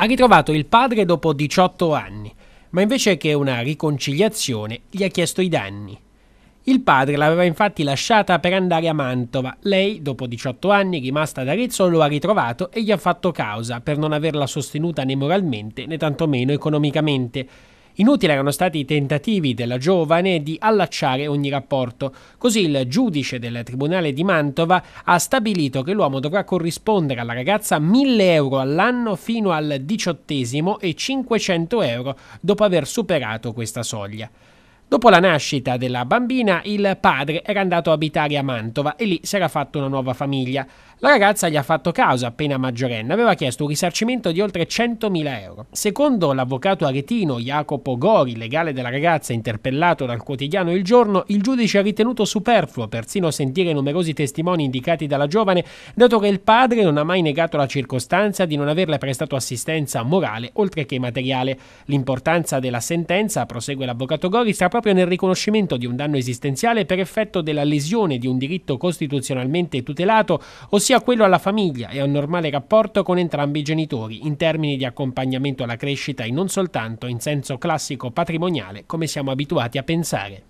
Ha ritrovato il padre dopo 18 anni, ma invece che una riconciliazione gli ha chiesto i danni. Il padre l'aveva infatti lasciata per andare a Mantova. Lei, dopo 18 anni, rimasta ad Arezzo, lo ha ritrovato e gli ha fatto causa per non averla sostenuta né moralmente né tantomeno economicamente. Inutili erano stati i tentativi della giovane di allacciare ogni rapporto, così il giudice del Tribunale di Mantova ha stabilito che l'uomo dovrà corrispondere alla ragazza 1000 euro all'anno fino al diciottesimo e 500 euro dopo aver superato questa soglia. Dopo la nascita della bambina, il padre era andato a abitare a Mantova e lì si era fatta una nuova famiglia. La ragazza gli ha fatto causa appena maggiorenne, aveva chiesto un risarcimento di oltre 100.000 euro. Secondo l'avvocato aretino Jacopo Gori, legale della ragazza interpellato dal quotidiano Il Giorno, il giudice ha ritenuto superfluo persino sentire numerosi testimoni indicati dalla giovane, dato che il padre non ha mai negato la circostanza di non averle prestato assistenza morale oltre che materiale. L'importanza della sentenza, prosegue l'avvocato Gori, sta proprio proprio nel riconoscimento di un danno esistenziale per effetto della lesione di un diritto costituzionalmente tutelato, ossia quello alla famiglia e a un normale rapporto con entrambi i genitori, in termini di accompagnamento alla crescita e non soltanto in senso classico patrimoniale come siamo abituati a pensare.